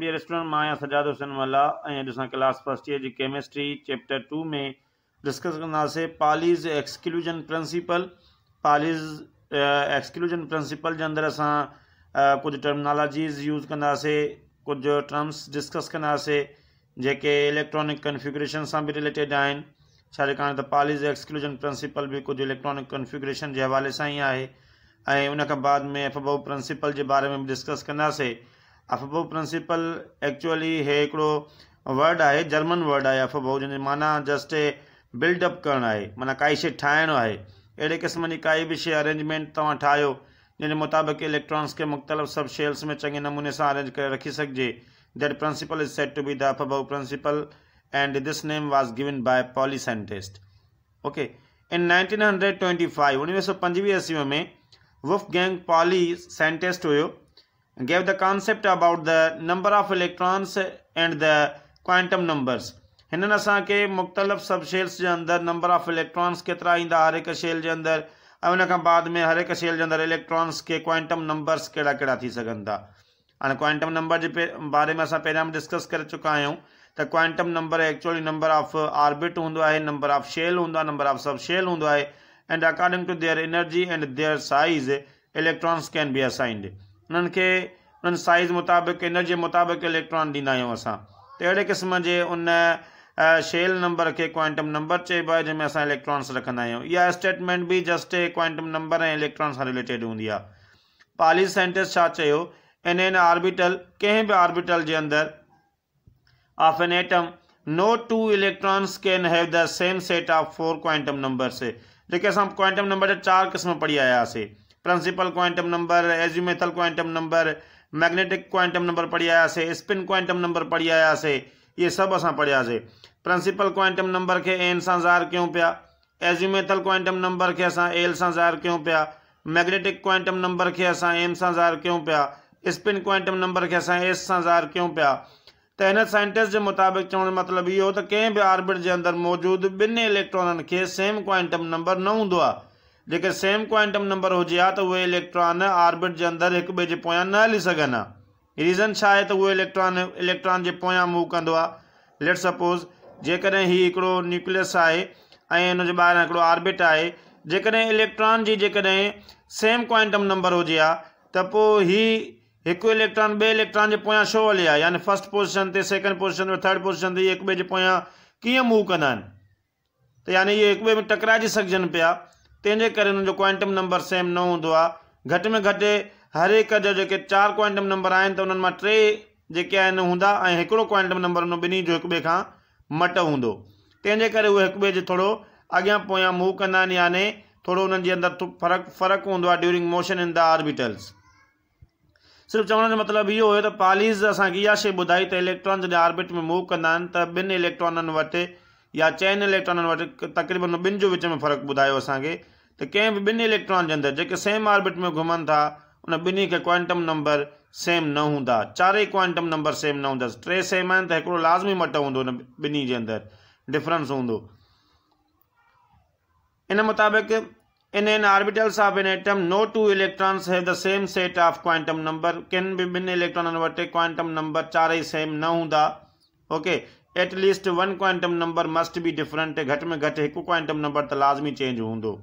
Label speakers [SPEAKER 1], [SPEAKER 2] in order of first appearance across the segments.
[SPEAKER 1] dear student मां आहियां सजाद हुसैन मला क्लास फर्स्ट ईयर जी केमिस्ट्री चैप्टर टू में डिस्कस कंदासीं Pauli's exclusion principle Pauli's exclusion principle के अंदर अस कुछ टर्मनोलॉजीज़ यूज़ कंदासीं कुछ टर्म्स डिस्कस कंदासीं जेके इलेक्ट्रॉनिक कन्फिग्रेशन सां बि रिलेटेड आहिनि छाकाणि त एक्सक्लूजन प्रिंसिपल भी कुछ इलेक्ट्रॉनिक कन्फिग्रेशन के हवा से ही है ऐं उन बाद में एफबो प्रिंसिपल के बारे में भी डिस्कस कंदासीं अफबो प्रिंसिपल एक्चुअली हे हिकिड़ो वर्ड आहे जर्मन वर्ड आहे अफबो जंहिंजी माना जस्ट बिल्डअप करणु आहे माना काई शइ ठाहिणो आहे अहिड़े क़िस्म जी काई बि शइ अरेंजमेंट तव्हां ठाहियो जंहिंजे मुताबिक़ इलेक्ट्रॉन्स खे मुख़्तलिफ़ सभु शेल्स में चङे नमूने सां अरेंज करे रखी सघिजे that principle is set to be the aufbau principle and this name was given by Pauli scientist okay in 1925 उणिवीह सौ पंजवीह ईस्वी में वुफ गैंग पॉली साइंटिस्ट हुयो gave the concept about the number of electrons and the quantum numbers hinan asa ke mukhtalif sub shells je andar number of electrons kitra inda har ek shell je andar avna ka baad mein har ek shell je andar electrons ke quantum numbers keda keda thi saganda and quantum number je bare mein asa pehla hum discuss kar chuka hu ta quantum number actually number of uh, orbit hundo hai number of shell hundo number of sub shell hai and according to their energy and their size electrons can be assigned उन्हनि खे size मुताबिक़ energy जे मुताबिक़ electron ॾींदा आहियूं असां क़िस्म जे उन शेल नंबर के क्वांटम नंबर चइबो आहे जंहिंमें असां इलेक्ट्रॉन्स रखंदा आहियूं स्टेटमेंट भी जस्ट क्वांटम नंबर ऐं इलेक्ट्रॉन सां रिलेटेड होंगी आहे पाली सेंटेंस छा चयो इन आर्बिटल कंहिं बि आर्बिटल जे अंदरि of an atom no two electrons can have the same set of four quantum numbers जेके असां क्वांटम नंबर चार चारि क़िस्म पढ़ी आयासी principal quantum number azimuthal quantum number magnetic quantum number पढ़ी आया से स्पिन क्वांटम नंबर पढ़ी आया से ये सब पढ़िया से प्रिंसिपल क्वांटम नंबर के एन से ज़ाहिर क्यों पिया एज्यूमेथल क्वांटम नंबर के असां एल से ज़ाहिर क्यों पिया मैग्नेटिक क्वांटम नंबर के असां एम से ज़ाहिर क्यों पिया स्पिन क्वांटम नंबर के असां एस सां ज़ाहिर क्यों पिया तो इन साइंटिस्ट के मुताबिक़ चवण का मतलब इहो त कंहिं बि ऑर्बिट के अंदर मौजूद ॿिनि इलेक्ट्रॉन के सेम क्वांटम नंबर न हों जेके सेम क्वांटम नंबर हुजे हा त उहे इलेक्ट्रॉन ऑर्बिट जे अंदरि हिकु ॿिए जे पोयां न हली सघनि हा रीज़न छा आहे त उहे इलेक्ट्रॉन इलेक्ट्रॉन जे पोयां मूव कंदो आहे लेट सपोज़ जेकॾहिं हीउ हिकिड़ो न्यूक्लियस आहे ऐं हिन जे ॿाहिरां हिकिड़ो आर्बिट आहे जेकॾहिं इलेक्ट्रॉन जी जेकॾहिं सेम क्वांटम नंबर हुजे आ त पोइ हीउ हिकु इलेक्ट्रॉन ॿिए इलेक्ट्रॉन जे पोयां छो हले आहे यानी फर्स्ट पोज़ीशन ते सेकेंड पोज़ीशन ते थर्ड पोज़ीशन ते इहे हिकु ॿिए जे पोयां कीअं मूव कंदा आहिनि त यानी इहे हिकु ॿिए में टकराइजी सघजनि पिया तंहिंजे करे हुननि जो क्वांटम नंबर सेम न हूंदो आहे घटि में घटि हर हिक जा जेके चारि क्वांटम नंबर आहिनि त उन्हनि मां टे जेके आहिनि हूंदा ऐं हिकिड़ो क्वांटम नंबर हुन ॿिन्ही जो हिक ॿिए खां मट हूंदो तंहिंजे करे उहे हिक ॿिए जे थोरो अॻियां पोयां मूव कंदा आहिनि याने थोरो हुननि जे अंदरु फ़र्क़ु फ़र्क़ु हूंदो आहे during motion in the orbitals सिर्फ़ु चवण जो मतिलबु इहो हुयो त पालीज़ असांखे इहा शइ ॿुधाई त इलेक्ट्रॉन जॾहिं आर्बिट में मूव कंदा आहिनि त ॿिनि इलेक्ट्रॉननि वटि या चइनि इलेक्ट्रॉननि वटि तक़रीबन ॿिनि जो विच में फ़र्क़ु ॿुधायो असांखे त कंहिं बि ॿिनि इलेक्ट्रॉन जे अंदरि जेके सेम ऑर्बिट में घुमनि था उन ॿिन्ही खे क्वांटम नंबर सेम न हूंदा चारई क्वांटम नंबर सेम न हूंदसि टे सेम आहिनि त हिकिड़ो लाज़मी मटो हूंदो हुन ॿिन्ही जे अंदरि डिफरेंस हूंदो इन मुताबिक़ इन इन of of atom no two electrons have the same set quantum number किन बि ॿिनि इलेक्ट्रॉननि वटि क्वांटम नंबर चारई सेम न हूंदा okay at least one quantum number must be different घटि में घटि हिकु क्वांटम नंबर त लाज़मी चेंज हूंदो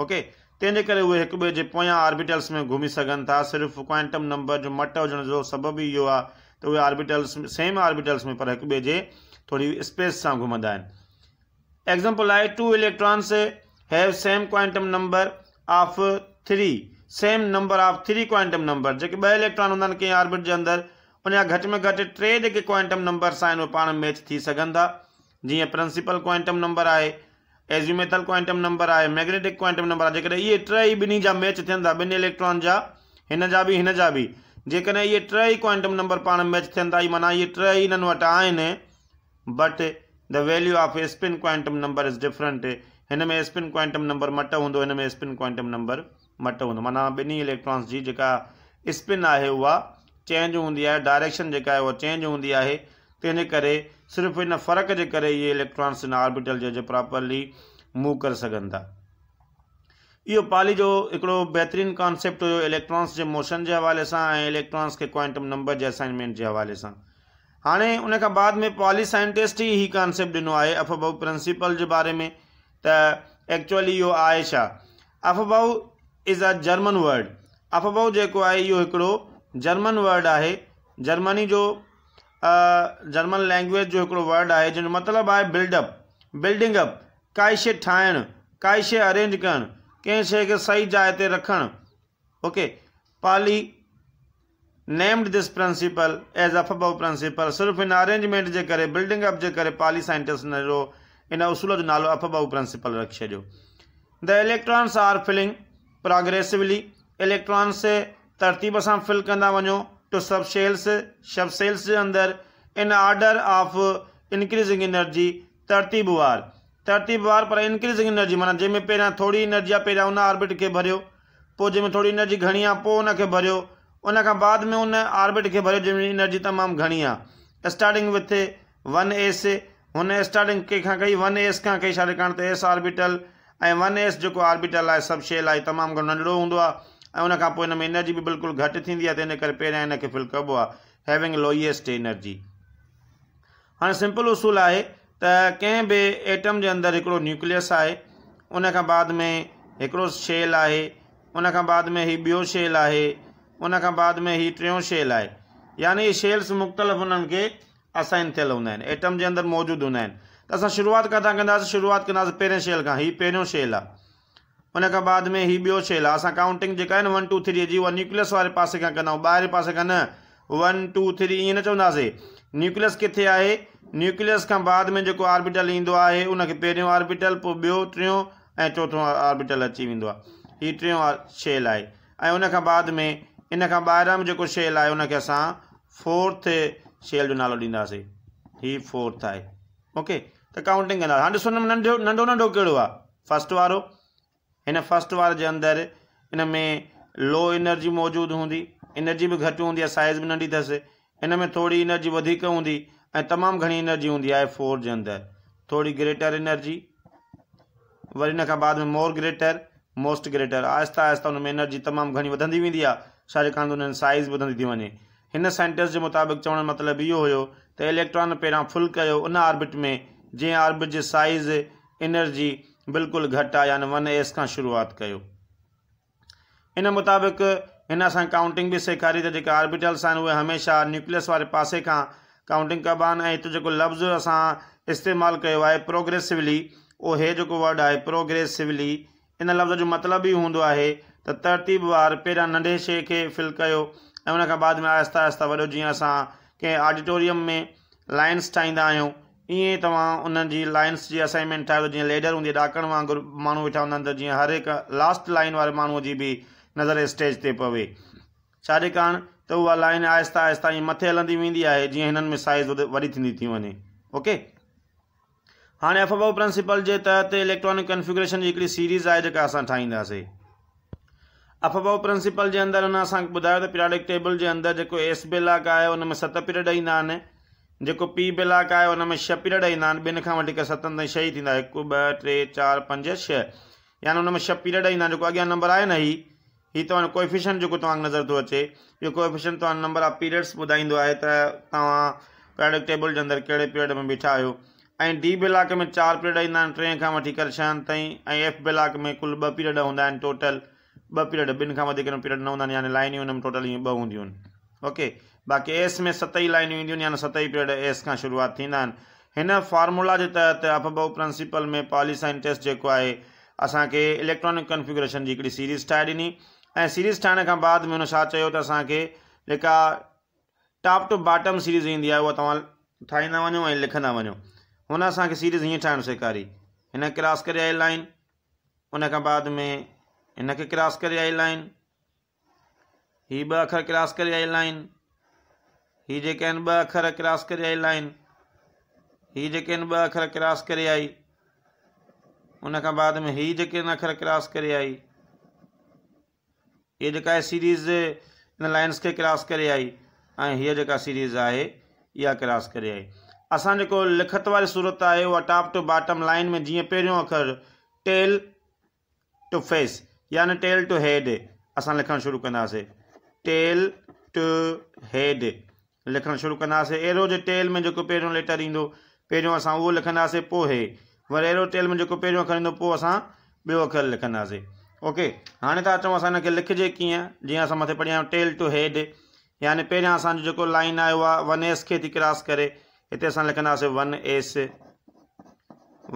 [SPEAKER 1] ओके तंहिंजे करे उहे हिक ॿिए जे पोयां आर्बिटल्स में घुमी सघनि था सिर्फ़ु क्वांटम नंबर जो मट हुजण जो सबबु इहो आहे त उहे आर्बिटल्स में सेम आर्बिटल्स में पर हिक ॿिए जे थोरी स्पेस सां घुमंदा आहिनि एग्ज़ाम्पल आहे two electrons have same quantum number of three same number of three quantum number जेके ॿ इलेक्ट्रॉन हूंदा आहिनि कंहिं आर्बिट जे अंदरि उन जा घटि में घटि टे जेके क्वांटम नंबर्स आहिनि उहे पाण मैच थी सघनि था जीअं प्रिंसिपल क्वांटम नंबर आहे एज़्यूमेथल क्वांटम नंबर आहे मैग्नेटिक क्वांटम नंबर आहे जेकॾहिं इहे ट ई ॿिन्ही जा मैच थियनि था ॿिनि इलेक्ट्रॉन जा हिन जा बि हिन जा बि जेकॾहिं इहे टई क्वांटम नंबर पाण मैच थियनि था माना इहे टनि वटि आहिनि but the value of spin quantum number is different हिन में स्पिन क्वांटम नंबर मट हूंदो हिन में स्पिन क्वांटम नंबर मट हूंदो माना ॿिन्ही इलेक्ट्रॉन्स जी जेका स्पिन आहे उहा चेंज हूंदी आहे डायरेक्शन जेका आहे उहा चेंज हूंदी आहे तंहिंजे करे सिर्फ़ु इन फ़र्क़ जे करे इहे electrons in orbital J properly move करे सघनि था इहो पाली जो हिकिड़ो बहितरीन कॉन्सेप्ट हुयो इलेक्ट्रॉन्स जे मोशन जे हवाले सां ऐं इलेक्ट्रॉन्स खे क्वांटम नंबर जे असाइनमेंट जे हवाले सां हाणे उन खां बाद में पाली साइंटिस्ट ई हीउ कॉन्सेप्ट ॾिनो आहे अफबाउ प्रिंसिपल जे बारे में त एक्चुअली इहो आहे छा aufbau is a German word aufbau जेको आहे इहो हिकिड़ो जर्मन वर्ड आहे जर्मनी जो जर्मन लैंग्वेज जो हिकिड़ो वर्ड आहे जंहिंजो मतिलबु आहे बिल्डअप बिल्डिंग अप काई शइ ठाहिणु काई शइ अरेंज करणु कंहिं शइ खे सही जाइ ते रखणु okay Pauli named this principle as aufbau principle सिर्फ़ु हिन अरेंजमेंट जे करे बिल्डिंग अप जे करे पाली साइंटिस्ट जो इन उसूल जो नालो अफ बाउ प्रिंसिपल रखी छॾियो the electrons are filling progressively electrons तरतीब सां फिल कंदा वञो टू सब सेल्स सब सेल्स जे अंदरि in order of increasing energy तरतीबु वार तरतीबु वार पर इंक्रीज़िंग एनर्जी माना जैमें पहिरियां थोड़ी एनर्जी आहे पहिरियां उन ऑर्बिट के भर जैमें थोड़ी एनर्जी घणी आने भर उन बाद में उन ऑर्बिट के भर जैमें एनर्जी तमाम घणी आहे स्टार्टिंग विथ वन एस उन स्टार्टिंग कंहिं कई वन एस का कई छाकाणि त एस आर्बिटल ए वन एस जो आर्बिटल है सब शेल है तमाम घणो नंढड़ो होंगे ऐं उनखां पोइ हिन में एनर्जी बि बिल्कुलु घटि थींदी आहे त इन करे पहिरियां फिल कबो आहे हैविंग लोएस्ट एनर्जी हाणे सिंपल उसूल आहे त कंहिं बि एटम जे अंदरि हिकिड़ो न्यूक्लियस आहे उन बाद में हिकिड़ो शेल आहे उनखां बाद में हीउ ॿियो शेल आहे उनखां बाद में हीउ टियों शेल आहे यानी शेल्स मुख़्तलिफ़ उन्हनि खे असाइन थियल हूंदा आहिनि एटम जे अंदरि मौजूदु हूंदा आहिनि त असां शुरूआति किथां कंदासीं शुरूआति कंदासीं पहिरें शेल खां हीउ पहिरियों शेल आहे उन बाद में ही बो शेल अस काउंटिंग जेका आहे वन टू थ्री जी वो न्यूक्लियस वारे पास का कंदा आहियूं पास का न वन टू थ्री ये न चवे न्यूक्लियस किथे है न्यूक्लियस का बाद में जो ऑर्बिटल इन आहे उनखे पहिरियों आर्बिटल पोइ ॿियो टियों ऐं चोथों अची वो हि टो शेल है उन बाद में इन खां में जो शेल है उनके अस फोर्थ शेल जो नालो ॾींदासीं हि फोर्थ है ओके तो काउंटिंग कंदासीं हाणे ॾिसो नंढो नंढो कड़ो आ आहे फस्ट वारो हिन फस्ट वार जे अंदरि हिन में लो एनर्जी मौजूदु हूंदी एनर्जी बि घटि हूंदी आहे साइज़ बि नंढी अथसि हिन में थोरी एनर्जी वधीक हूंदी ऐं तमामु घणी एनर्जी हूंदी आहे फोर जे अंदरि थोरी ग्रेटर एनर्जी वरी हिन खां बाद में मोर ग्रेटर मोस्ट ग्रेटर आहिस्ता आहिस्ता हुन में एनर्जी तमामु घणी वधंदी वेंदी आहे छाजे त हुन साइज़ वधंदी थी वञे हिन साइंटिस्ट जे मुताबिक़ चवण जो मतिलबु इहो हुयो त इलेक्ट्रॉन पहिरां फुल कयो उन ऑर्बिट में जंहिं ऑर्बिट जी साइज़ एनर्जी बिल्कुलु घटि आहे यानी वन एस खां शुरूआति कयो इन मुताबिक़ हिन असां काउंटिंग बि सेखारी त जेके आर्बिटल्स आहिनि उहे हमेशह न्यूक्लियस वारे पासे खां काउंटिंग कबा आहिनि ऐं हिते जेको लफ़्ज़ असां इस्तेमालु कयो आहे प्रोग्रेसिवली उहो हे जेको वर्ड आहे प्रोग्रेसिवली इन लफ़्ज़ जो मतिलबु ई हूंदो आहे त तरतीब वार पहिरियां नंढे शइ खे फिल कयो ऐं उन खां बाद में आहिस्ता आहिस्ता वॾो जीअं असां कंहिं ऑडिटोरियम में लाइन्स ठाहींदा आहियूं ईअं तव्हां उन्हनि जी लाइन्स जी असाइनमेंट ठाहियो जीअं लेडर हूंदी आहे ॾाकण वांगुरु माण्हू वेठा हूंदा आहिनि त जीअं हर हिकु लास्ट लाइन वारे माण्हूअ जी बि नज़र स्टेज ते पवे कारण त उहा लाइन आहिस्ता आहिस्ता ईअं मथे हलंदी वेंदी आहे जीअं हिननि में साइज़ वॾी थींदी थी वञे ओके हाणे एफ ओ प्रिंसिपल जे तहत इलेक्ट्रॉनिक इलेक्ट्रोनिक जी हिकिड़ी सीरीज़ आहे जेका असां ठाहींदासीं अफ़ बाहु प्रिंसीपल जे अंदरि हुन असांखे ॿुधायो त पीरियाडिक टेबल जे अंदरि जेको एस बेलाक आहे हुन में सत पीरियड ईंदा आहिनि जेको पी ब्लॉक आहे हुन में छह पीरियड ईंदा आहिनि ॿिनि खां वठी सतनि ताईं छह ई थींदा हिकु ॿ टे चारि पंज छह याने हुन में छह पीरियड ईंदा आहिनि जेको अॻियां नंबर आहे न ही हीउ तव्हांजो कोएफिशन जेको तव्हांखे नज़र थो अचे इहो कोइफ़िशन तव्हांजो नंबर ऑफ पीरियड्स ॿुधाईंदो आहे त तव्हां पीरियडिक टेबल जे अंदरि कहिड़े पीरियड में बीठा आहियो ऐं डी ब्लॉक में चारि पीरियड ईंदा आहिनि टे खां वठी करे छहनि ताईं ऐं एफ ब्लॉक में कुल ॿ पीरियड हूंदा आहिनि टोटल ॿ पीरियड ॿिनि खां वधीक पीरियड न हूंदा आहिनि यानी लाइनियूं हुन में टोटल हीअं ॿ हूंदियूं आहिनि ओके बाक़ी एस में सतई लाइनूं ईंदियूं आहिनि यानी सतई पीरियड एस खां शुरूआति थींदा आहिनि हिन फॉर्मूला जे तहत अफ बह प्रिंसीपल में पॉलीसाइंटेस्ट जेको आहे असांखे इलेक्ट्रॉनिक कंफ्युगुरेशन जी हिकिड़ी सीरीज़ ठाहे ॾिनी ऐं सीरीज़ ठाहिण खां बाद में हुन छा चयो त असांखे जेका टॉप टू बॉटम सीरीज़ ईंदी आहे उहा तव्हां ठाहींदा वञो ऐं लिखंदा वञो हुन असांखे सीरीज़ हीअं ठाहिणु सेखारी हिन क्रॉस करे आई लाइन उन खां बाद में हिनखे क्रॉस करे आई लाइन हीअ ॿ अखर क्रॉस करे आई लाइन ही जे आहिनि ॿ अखर क्रॉस करे आयल आहिनि ही जेके आहिनि ॿ अखर क्रॉस करे आई उन खां बाद में ही जेके आहिनि अखर क्रॉस करे आई इहा जेका आहे सीरीज़ इन लाइन्स खे क्रॉस करे आई ऐं हीअ जेका सीरीज़ आहे इहा क्रॉस करे आई असां जेको लिखत वारी सूरत आहे उहा टॉप टू बॉटम लाइन में जीअं पहिरियों अखर टेल टू फेस यानी टेल टू हेड असां लिखणु शुरू कंदासीं टेल टू हेड लिखण शुरू कंदासीं हुआसीं अहिड़ो जे टेल में जेको पहिरियों लेटर ईंदो पहिरियों असां उहो लिखंदासीं पोइ हीअ वरी अहिड़ो टेल में जेको पहिरियों अख़र ईंदो पोइ असां ॿियो अख़र लिखंदासीं ओके हाणे था अचूं असां हिनखे लिखिजे कीअं जीअं असां मथे पढ़ियां टेल टू हेड यानी पहिरियां असांजो जेको लाइन आयो आहे वन एस खे थी क्रॉस करे हिते असां लिखंदासीं वन एस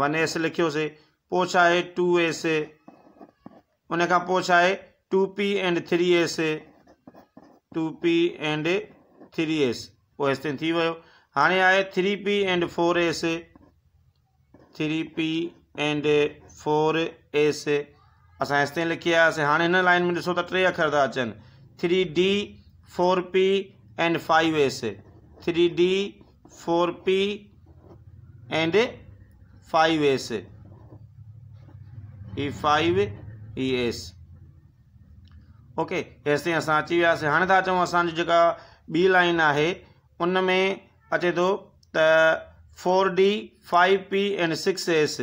[SPEAKER 1] वन एस लिखियोसीं पोइ छा आहे टू एस उन खां पोइ छा आहे two p and three s two p and three s उहो ताईं थी वियो हाणे आहे three p and four s three p and four s असां ताईं लिखी आयासीं हाणे हिन लाइन में ॾिसो त टे अखर था अचनि three d four p and five s three d four p and five s E five E s okay हेसि ताईं असां अची वियासीं हाणे था चऊं असांजी जेका बी लाइन है उन में अचे तो four d five p and six s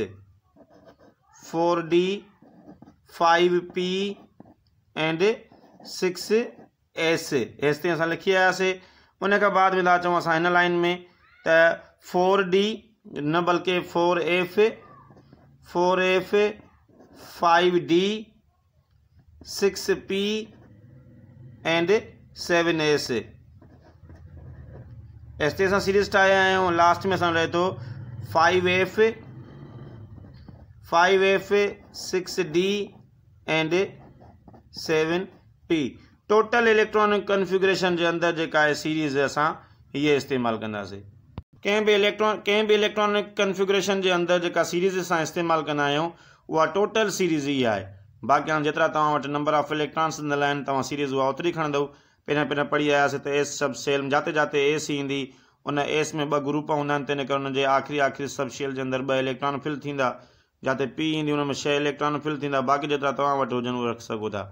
[SPEAKER 1] four d five p and six s एस ताईं अस लिखी आयासीं उन बाद में था अस इन लाइन में फोर डी न बल्कि four f four f five d six p and seven s ऐसिताईं असां सीरीज़ ठाहिया आहियूं लास्ट में असांजो रहे थो five f five f six d and seven p total electronic configuration जे अंदरि जेका आहे सीरीज़ असां इहे इस्तेमालु कंदासीं कंहिं बि इलेक्ट्रॉन कंहिं बि इलेक्ट्रॉनिक कंफ्युग्रेशन जे अंदर जेका सीरीज़ असां इस्तेमालु कंदा आहियूं उहा टोटल सीरीज़ ई आहे बाक़ी हाणे जेतिरा तव्हां वटि नंबर ऑफ इलेक्ट्रॉन्स ईंदा आहिनि तव्हां सीरीज़ उहा ओतिरी खणंदव पहिरियां पहिरियां पढ़ी आयासीं त एस सब सेल जाते जाते एस ईंदी उन एस में ॿ ग्रुप हूंदा आहिनि तंहिं करे उनजे आख़िरी आख़िरी सब सेल जे अंदरि ॿ इलेक्ट्रॉन फिल थींदा जिते पी ईंदी हुन में छह इलेक्ट्रॉन फिल थींदा बाक़ी जेतिरा तव्हां वटि हुजनि उहे रखी सघो था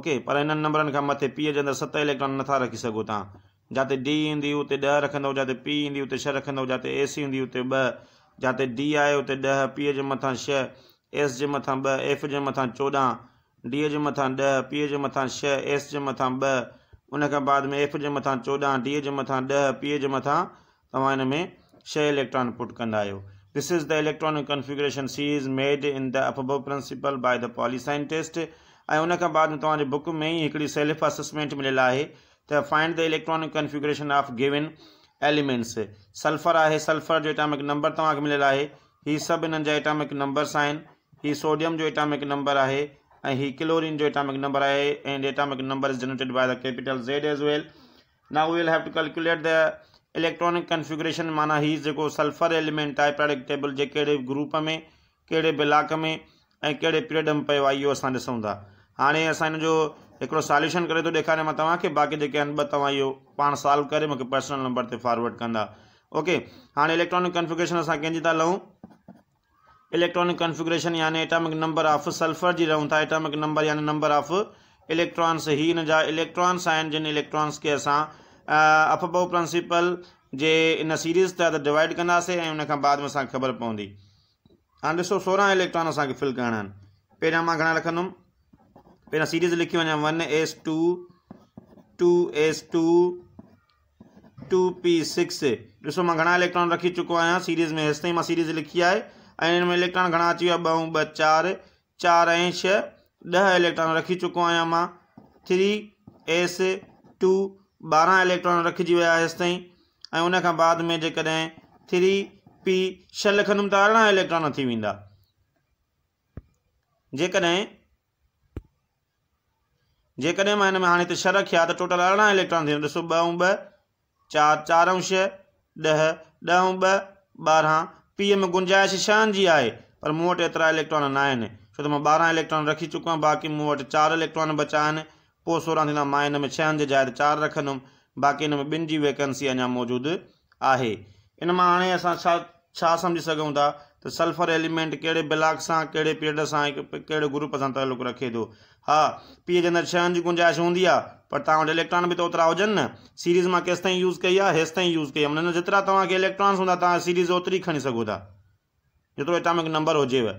[SPEAKER 1] ओके पर हिननि नंबरनि खां मथे पीअ जे अंदरि सत इलेक्ट्रॉन नथा रखी सघो तव्हां जिते डी ईंदी हुते ॾह रखंदव जिते पी ईंदी हुते छह रखंदव जिते एस ईंदी हुते ॿ जिते डी आहे हुते ॾह पीअ जे मथां छह एस जे मथां ॿ एफ जे मथां चोॾहं डी जे मथा ड पी जे मथा छह एस जे मथा ब उन बाद में एफ जे मथा चौदह डी जे मथा ड पी जे मथा तव्हां में छह इलेक्ट्रॉन पुट कंदा this is the electronic configuration see is made in the aufbau principle by the Pauli scientist ऐं उन बाद में तुम्हारी बुक में ही हिकिड़ी सेल्फ असेसमेंट मिलल है to find the electronic configuration of given elements sulphur है सल्फर जो एटामिक नंबर तव्हांखे मिलल है हीअ सब इन एटॉमिक नंबर्स आहिनि सोडियम जो एटॉमिक नंबर है ऐं हीउ क्लोरीन जो एटामिक नंबर आहे ऐं atomic number is generated by the capital Z as well now will have to calculate the electronic configuration माना हीउ जेको सल्फर एलिमेंट आहे प्रोडक्टेबल जे कहिड़े ग्रुप में कहिड़े बि में ऐं कहिड़े पीरियड में पियो आहे इहो असां ॾिसूं था हाणे असां हिन जो हिकिड़ो सॉल्यूशन करे थो ॾेखारियां मां तव्हांखे बाक़ी जेके आहिनि ॿ तव्हां इहो पाण सॉल्व करे मूंखे पर्सनल नंबर ते फॉरवर्ड कंदा ओके हाणे इलेक्ट्रॉनिक कन्फिग्रेशन असां कंहिंजी था लहूं इलेक्ट्रॉनिक कन्फिग्रेशन यानी एटॉमिक नंबर ऑफ सल्फर जी रहूं था एटॉमिक नंबर यानी नंबर ऑफ इलेक्ट्रॉन्स ही इन जा इलेक्ट्रॉन्स आहिनि जिन इलेक्ट्रॉन्स के असां अफबो प्रिंसिपल जे इन सीरीज़ तहत डिवाइड कंदासीं उन बाद में ख़बर पवंदी हाँ ॾिसो सोरहं इलेक्ट्रॉन असांखे फिल करिणा आहिनि पहिरियां मां घणा सीरीज़ लिखी वञा one s two two s two two p six ॾिसो मां इलेक्ट्रॉन रखी चुको आहियां सीरीज़ में हेसि ताईं सीरीज़ लिखी है ऐं हिन में इलेक्ट्रॉन घणा अची विया ॿ ऐं ॿ चारि चारि ऐं छह ॾह इलेक्ट्रॉन रखी चुको आहियां मां थ्री एस टू ॿारहं इलेक्ट्रॉन रखिजी विया हेसि ताईं ऐं बाद में जेकॾहिं थ्री पी छह लिखंदुमि त अरिड़हं इलेक्ट्रॉन थी वेंदा जेकॾहिं जेकॾहिं मां हिन में हाणे छह रखिया त टोटल अरिड़हं इलेक्ट्रॉन थी वेंदा ॾिसो ॿ चार चार ऐं छह ॾह ॾह ॿ ॿारहं पीउ में गुंजाइश छहनि जी आहे पर मूं वटि एतिरा इलेक्ट्रॉन न आहिनि छो त मां ॿारहं इलेक्ट्रॉन रखी चुको आहियां बाक़ी मूं वटि चारि इलेक्ट्रॉन बचा आहिनि पोइ सोरहं थींदा मां हिन में छहनि जे जाइ ते चारि रखंदुमि बाक़ी हिन में ॿिनि जी वेकेंसी अञा मौजूदु आहे इन मां हाणे असां छा छा सम्झी सघूं था त सल्फर एलिमेंट कहिड़े ब्लाक सां कहिड़े पीरियड सां हिकु कहिड़े ग्रुप सां तालुक रखे थो हा पीउ जे अंदरि छहनि जी गुंजाइश हूंदी आहे पर तव्हां वटि इलेक्ट्रॉन बि त ओतिरा हुजनि न सीरीज़ मां केसिताईं यूज़ कई आहे हेसिताईं यूज़ कई आहे हुनजो जेतिरा तव्हांखे इलेक्ट्रॉन्स हूंदा तव्हां सीरीज़ ओतिरी खणी सघो था जेतिरो हितां नंबर हुजेव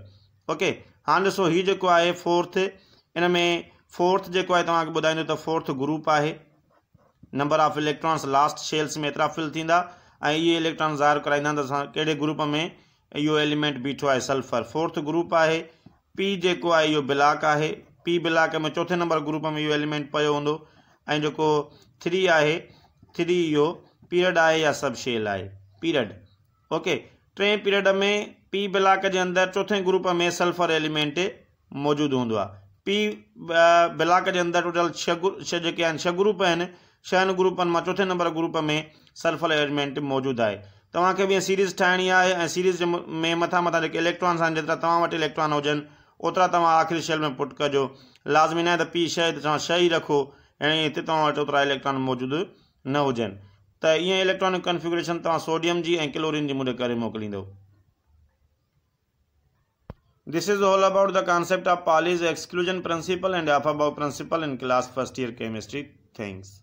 [SPEAKER 1] ओके हाणे ॾिसो हीउ जेको आहे फोर्थ इन में फोर्थ जेको आहे तव्हांखे ॿुधाईंदो त फोर्थ ग्रुप आहे number of electrons last shells में एतिरा फिल थींदा ऐं इहे इलेक्ट्रॉन ज़ाहिर कराईंदा त असां कहिड़े ग्रुप में इहो एलिमेंट बीठो आहे सल्फर फोर्थ ग्रुप आहे पी जेको आहे इहो ब्लॉक आहे पी ब्लॉक में चोथे नंबर ग्रुप में इहो एलिमेंट पियो हूंदो ऐं जेको थ्री आहे थ्री इहो पीरियड आहे या सभु शेल आहे पीरियड ओके टे पीरियड में पी ब्लॉक जे अंदरि चोथे ग्रुप में सल्फर एलिमेंट मौजूदु हूंदो आहे पी ब्लॉक जे अंदरि टोटल छह छह जेके आहिनि छह ग्रुप आहिनि छहनि ग्रुपनि मां चोथे नंबर ग्रुप में सल्फर एलिमेंट मौजूदु आहे तव्हांखे बि सीरीज़ ठाहिणी आहे ऐं सीरीज़ जे में मथां मथां जेके इलेक्ट्रॉन्स आहिनि जेतिरा तव्हां वटि इलेक्ट्रॉन हुजनि ओतिरा तव्हां आख़िरी शेल में पुट कजो लाज़मी न आहे त पी शइ त तव्हां शइ ई रखो ऐं हिते तव्हां वटि ओतिरा इलेक्ट्रॉन मौजूदु न हुजनि त ईअं इलेक्ट्रॉनिक कंफ्युगुरेशन तव्हां सोडियम जी ऐं क्लोरीन जी मुंड करे मोकिलींदो this is all about the concept of Pauli's exclusion principle principle and of about in class first year chemistry thanks